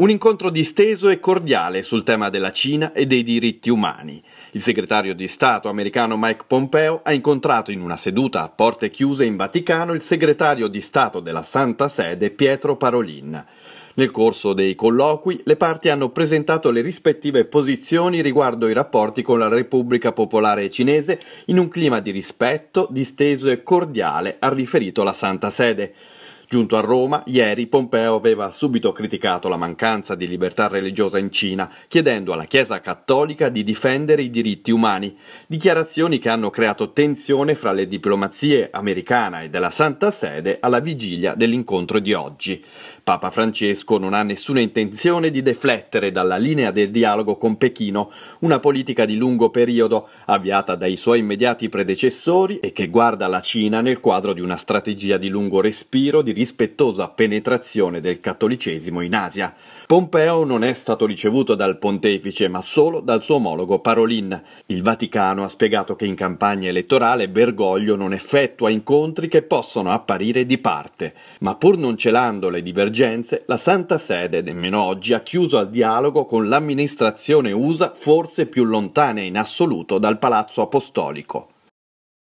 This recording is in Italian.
Un incontro disteso e cordiale sul tema della Cina e dei diritti umani. Il segretario di Stato americano Mike Pompeo ha incontrato in una seduta a porte chiuse in Vaticano il segretario di Stato della Santa Sede Pietro Parolin. Nel corso dei colloqui le parti hanno presentato le rispettive posizioni riguardo i rapporti con la Repubblica Popolare Cinese in un clima di rispetto, disteso e cordiale, ha riferito la Santa Sede. Giunto a Roma, ieri Pompeo aveva subito criticato la mancanza di libertà religiosa in Cina, chiedendo alla Chiesa cattolica di difendere i diritti umani, dichiarazioni che hanno creato tensione fra le diplomazie americana e della Santa Sede alla vigilia dell'incontro di oggi. Papa Francesco non ha nessuna intenzione di deflettere dalla linea del dialogo con Pechino, una politica di lungo periodo avviata dai suoi immediati predecessori e che guarda la Cina nel quadro di una strategia di lungo respiro di rispettosa penetrazione del cattolicesimo in Asia. Pompeo non è stato ricevuto dal pontefice, ma solo dal suo omologo Parolin. Il Vaticano ha spiegato che in campagna elettorale Bergoglio non effettua incontri che possono apparire di parte, ma pur non celando le divergenze, la Santa Sede nemmeno oggi ha chiuso al dialogo con l'amministrazione USA forse più lontana in assoluto dal Palazzo Apostolico.